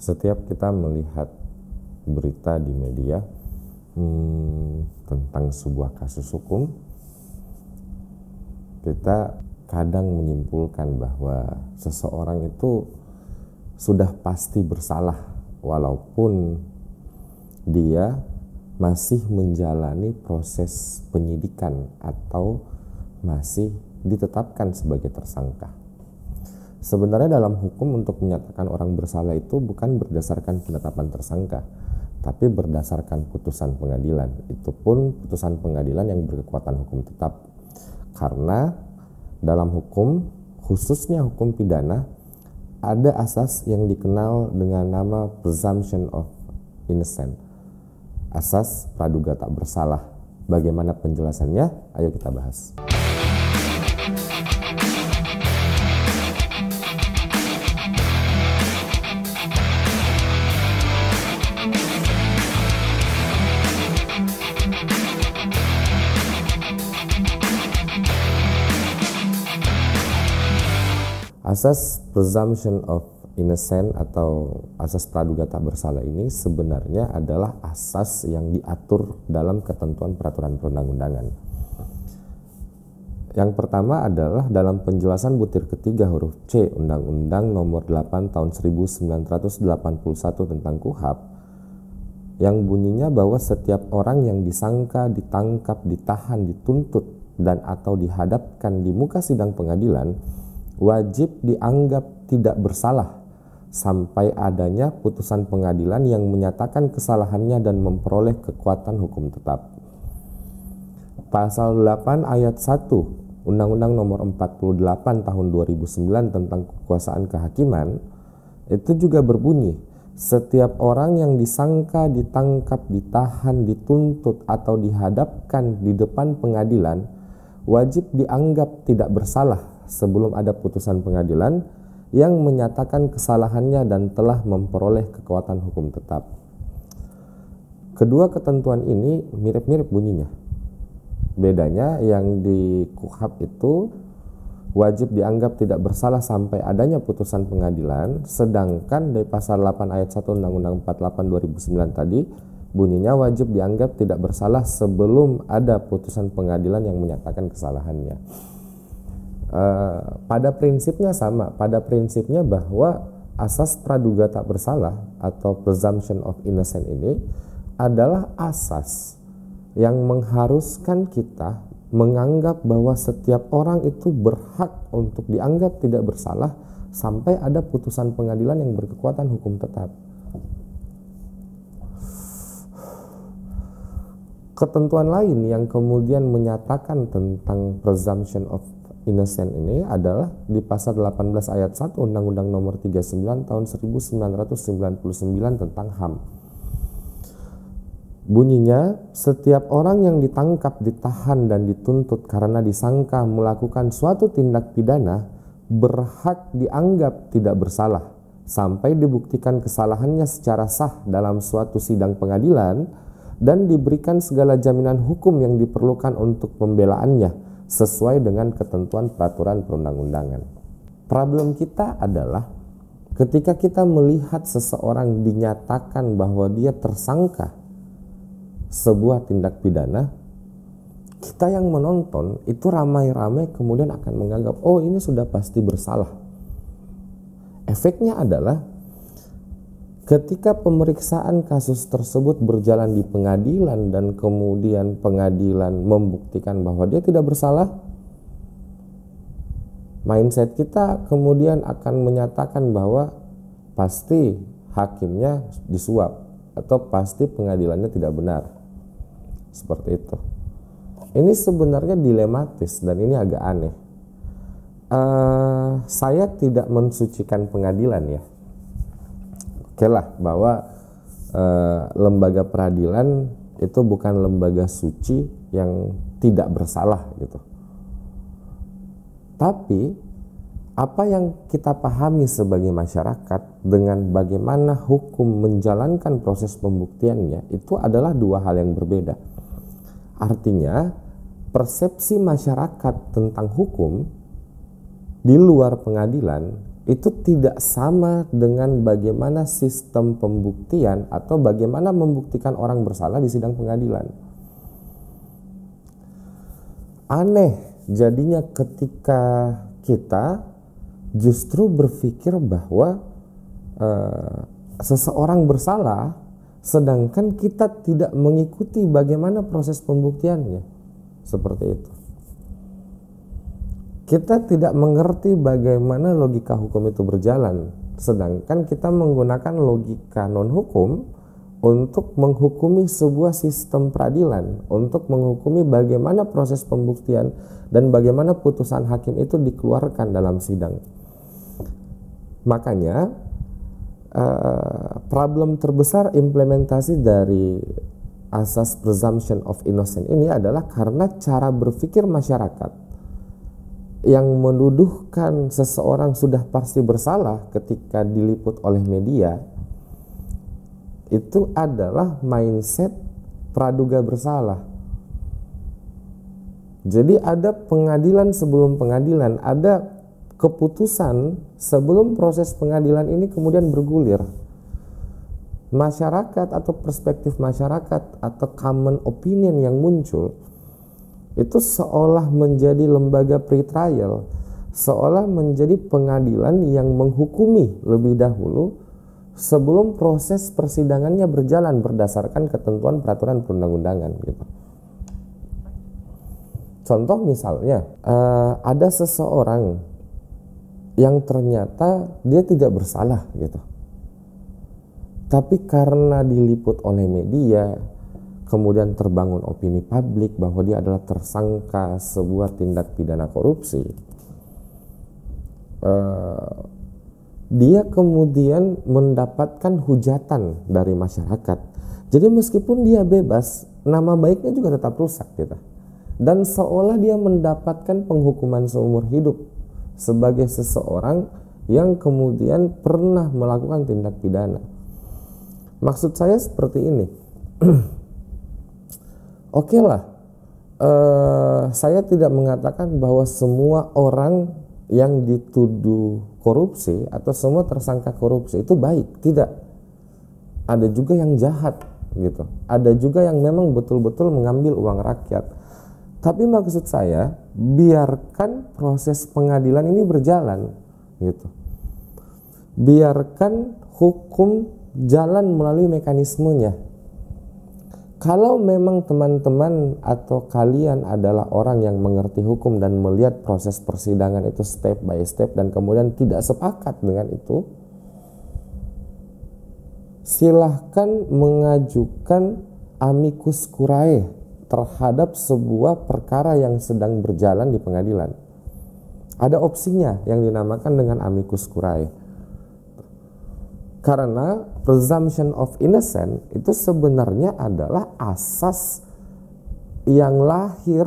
setiap kita melihat berita di media hmm, tentang sebuah kasus hukum, kita kadang menyimpulkan bahwa seseorang itu sudah pasti bersalah, walaupun dia masih menjalani proses penyidikan atau masih ditetapkan sebagai tersangka. Sebenarnya dalam hukum untuk menyatakan orang bersalah itu bukan berdasarkan penetapan tersangka, tapi berdasarkan putusan pengadilan. Itu pun putusan pengadilan yang berkekuatan hukum tetap. Karena dalam hukum, khususnya hukum pidana, ada asas yang dikenal dengan nama presumption of innocent. Asas praduga tak bersalah. Bagaimana penjelasannya? Ayo kita bahas. Asas presumption of innocent atau asas praduga tak bersalah ini sebenarnya adalah asas yang diatur dalam ketentuan peraturan perundang-undangan. Yang pertama adalah dalam penjelasan butir ketiga huruf C Undang-Undang Nomor 8 Tahun 1981 tentang KUHAP yang bunyinya bahwa setiap orang yang disangka, ditangkap, ditahan, dituntut dan atau dihadapkan di muka sidang pengadilan wajib dianggap tidak bersalah sampai adanya putusan pengadilan yang menyatakan kesalahannya dan memperoleh kekuatan hukum tetap. Pasal 8 ayat 1 Undang-Undang Nomor 48 Tahun 2009 tentang Kekuasaan Kehakiman itu juga berbunyi setiap orang yang disangka, ditangkap, ditahan, dituntut, atau dihadapkan di depan pengadilan wajib dianggap tidak bersalah sebelum ada putusan pengadilan yang menyatakan kesalahannya dan telah memperoleh kekuatan hukum tetap. Kedua ketentuan ini mirip-mirip bunyinya. Bedanya yang di KUHAP itu wajib dianggap tidak bersalah sampai adanya putusan pengadilan, sedangkan dari pasal 8 ayat 1 Undang-Undang 48 2009 tadi bunyinya wajib dianggap tidak bersalah sebelum ada putusan pengadilan yang menyatakan kesalahannya. Eh, pada prinsipnya sama, pada prinsipnya bahwa asas praduga tak bersalah atau presumption of innocent ini adalah asas yang mengharuskan kita menganggap bahwa setiap orang itu berhak untuk dianggap tidak bersalah sampai ada putusan pengadilan yang berkekuatan hukum tetap. Ketentuan lain yang kemudian menyatakan tentang presumption of Innocent ini adalah di pasal 18 ayat 1 Undang-Undang Nomor 39 tahun 1999 tentang HAM. Bunyinya, setiap orang yang ditangkap, ditahan dan dituntut karena disangka melakukan suatu tindak pidana berhak dianggap tidak bersalah sampai dibuktikan kesalahannya secara sah dalam suatu sidang pengadilan dan diberikan segala jaminan hukum yang diperlukan untuk pembelaannya sesuai dengan ketentuan peraturan perundang-undangan. Problem kita adalah ketika kita melihat seseorang dinyatakan bahwa dia tersangka sebuah tindak pidana, kita yang menonton itu ramai-ramai kemudian akan menganggap, "Oh, ini sudah pasti bersalah." Efeknya adalah Ketika pemeriksaan kasus tersebut berjalan di pengadilan dan kemudian pengadilan membuktikan bahwa dia tidak bersalah, mindset kita kemudian akan menyatakan bahwa pasti hakimnya disuap atau pasti pengadilannya tidak benar. Seperti itu. Ini sebenarnya dilematis dan ini agak aneh. Uh, saya tidak mensucikan pengadilan ya okay lah bahwa eh, lembaga peradilan itu bukan lembaga suci yang tidak bersalah gitu. Tapi apa yang kita pahami sebagai masyarakat dengan bagaimana hukum menjalankan proses pembuktiannya itu adalah dua hal yang berbeda. Artinya, persepsi masyarakat tentang hukum di luar pengadilan itu tidak sama dengan bagaimana sistem pembuktian atau bagaimana membuktikan orang bersalah di sidang pengadilan. Aneh jadinya ketika kita justru berpikir bahwa e, seseorang bersalah, sedangkan kita tidak mengikuti bagaimana proses pembuktiannya, seperti itu kita tidak mengerti bagaimana logika hukum itu berjalan sedangkan kita menggunakan logika non hukum untuk menghukumi sebuah sistem peradilan untuk menghukumi bagaimana proses pembuktian dan bagaimana putusan hakim itu dikeluarkan dalam sidang makanya uh, problem terbesar implementasi dari asas presumption of innocence ini adalah karena cara berpikir masyarakat yang menuduhkan seseorang sudah pasti bersalah ketika diliput oleh media itu adalah mindset praduga bersalah. Jadi ada pengadilan sebelum pengadilan, ada keputusan sebelum proses pengadilan ini kemudian bergulir. Masyarakat atau perspektif masyarakat atau common opinion yang muncul itu seolah menjadi lembaga pre-trial, seolah menjadi pengadilan yang menghukumi lebih dahulu sebelum proses persidangannya berjalan berdasarkan ketentuan peraturan perundang-undangan gitu. Contoh misalnya eh, ada seseorang yang ternyata dia tidak bersalah gitu. Tapi karena diliput oleh media, kemudian terbangun opini publik bahwa dia adalah tersangka sebuah tindak pidana korupsi, eh, dia kemudian mendapatkan hujatan dari masyarakat. Jadi meskipun dia bebas, nama baiknya juga tetap rusak gitu. Dan seolah dia mendapatkan penghukuman seumur hidup sebagai seseorang yang kemudian pernah melakukan tindak pidana. Maksud saya seperti ini. oke okay lah uh, eh, saya tidak mengatakan bahwa semua orang yang dituduh korupsi atau semua tersangka korupsi itu baik tidak ada juga yang jahat gitu ada juga yang memang betul-betul mengambil uang rakyat tapi maksud saya biarkan proses pengadilan ini berjalan gitu biarkan hukum jalan melalui mekanismenya kalau memang teman-teman atau kalian adalah orang yang mengerti hukum dan melihat proses persidangan itu step by step dan kemudian tidak sepakat dengan itu, silahkan mengajukan amicus curiae terhadap sebuah perkara yang sedang berjalan di pengadilan. Ada opsinya yang dinamakan dengan amicus curiae. Karena presumption of innocence itu sebenarnya adalah asas yang lahir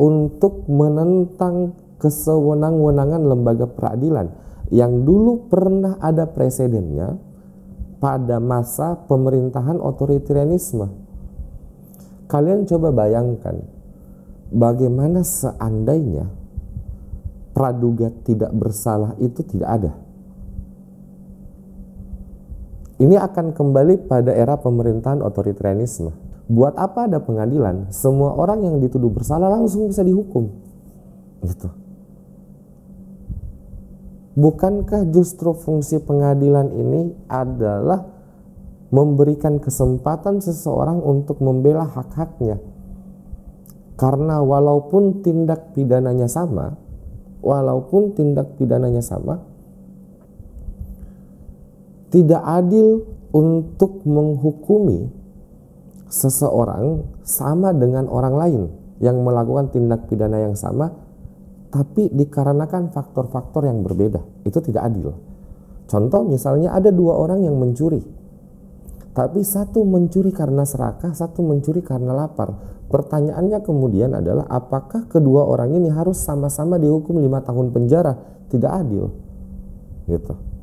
untuk menentang kesewenang-wenangan lembaga peradilan yang dulu pernah ada presidennya pada masa pemerintahan otoritarianisme. Kalian coba bayangkan bagaimana seandainya praduga tidak bersalah itu tidak ada. Ini akan kembali pada era pemerintahan otoritarianisme. Buat apa ada pengadilan? Semua orang yang dituduh bersalah langsung bisa dihukum. Gitu. Bukankah justru fungsi pengadilan ini adalah memberikan kesempatan seseorang untuk membela hak-haknya? Karena walaupun tindak pidananya sama, walaupun tindak pidananya sama, tidak adil untuk menghukumi seseorang sama dengan orang lain yang melakukan tindak pidana yang sama tapi dikarenakan faktor-faktor yang berbeda. Itu tidak adil. Contoh misalnya ada dua orang yang mencuri. Tapi satu mencuri karena serakah, satu mencuri karena lapar. Pertanyaannya kemudian adalah apakah kedua orang ini harus sama-sama dihukum lima tahun penjara? Tidak adil. Gitu.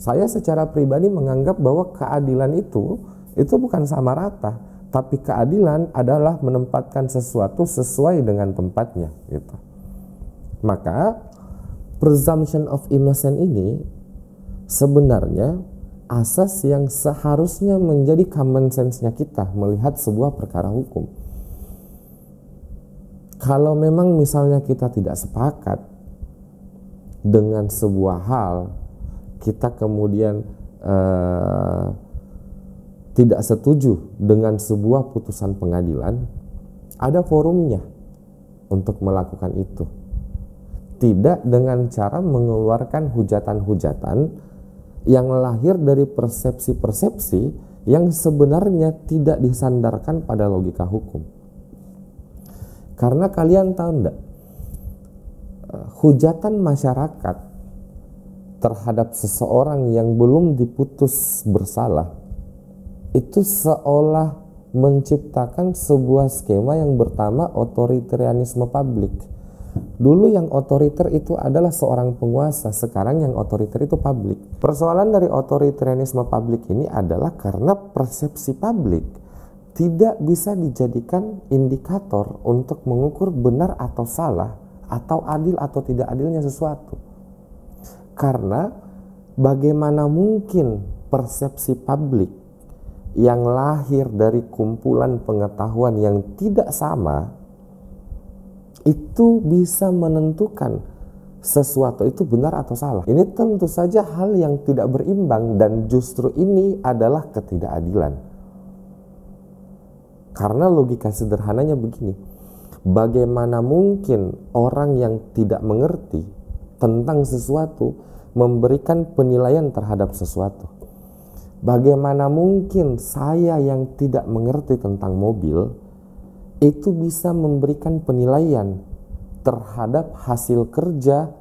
Saya secara pribadi menganggap bahwa keadilan itu itu bukan sama rata, tapi keadilan adalah menempatkan sesuatu sesuai dengan tempatnya gitu. Maka presumption of innocence ini sebenarnya asas yang seharusnya menjadi common sense-nya kita melihat sebuah perkara hukum. Kalau memang misalnya kita tidak sepakat dengan sebuah hal kita kemudian eh, tidak setuju dengan sebuah putusan pengadilan, ada forumnya untuk melakukan itu. Tidak dengan cara mengeluarkan hujatan-hujatan yang lahir dari persepsi-persepsi yang sebenarnya tidak disandarkan pada logika hukum. Karena kalian tahu enggak, eh, hujatan masyarakat terhadap seseorang yang belum diputus bersalah itu seolah menciptakan sebuah skema yang pertama otoritarianisme publik. Dulu yang otoriter itu adalah seorang penguasa, sekarang yang otoriter itu publik. Persoalan dari otoritarianisme publik ini adalah karena persepsi publik tidak bisa dijadikan indikator untuk mengukur benar atau salah atau adil atau tidak adilnya sesuatu karena bagaimana mungkin persepsi publik yang lahir dari kumpulan pengetahuan yang tidak sama itu bisa menentukan sesuatu itu benar atau salah. Ini tentu saja hal yang tidak berimbang dan justru ini adalah ketidakadilan. Karena logika sederhananya begini. Bagaimana mungkin orang yang tidak mengerti tentang sesuatu memberikan penilaian terhadap sesuatu. Bagaimana mungkin saya yang tidak mengerti tentang mobil itu bisa memberikan penilaian terhadap hasil kerja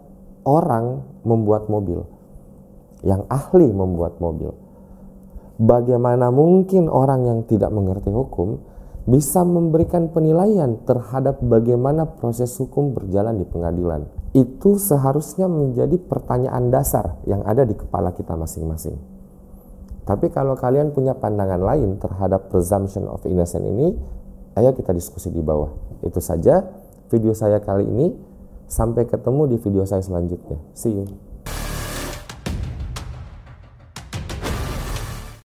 orang membuat mobil yang ahli membuat mobil. Bagaimana mungkin orang yang tidak mengerti hukum bisa memberikan penilaian terhadap bagaimana proses hukum berjalan di pengadilan? itu seharusnya menjadi pertanyaan dasar yang ada di kepala kita masing-masing. Tapi kalau kalian punya pandangan lain terhadap presumption of innocence ini, ayo kita diskusi di bawah. Itu saja video saya kali ini. Sampai ketemu di video saya selanjutnya. See you.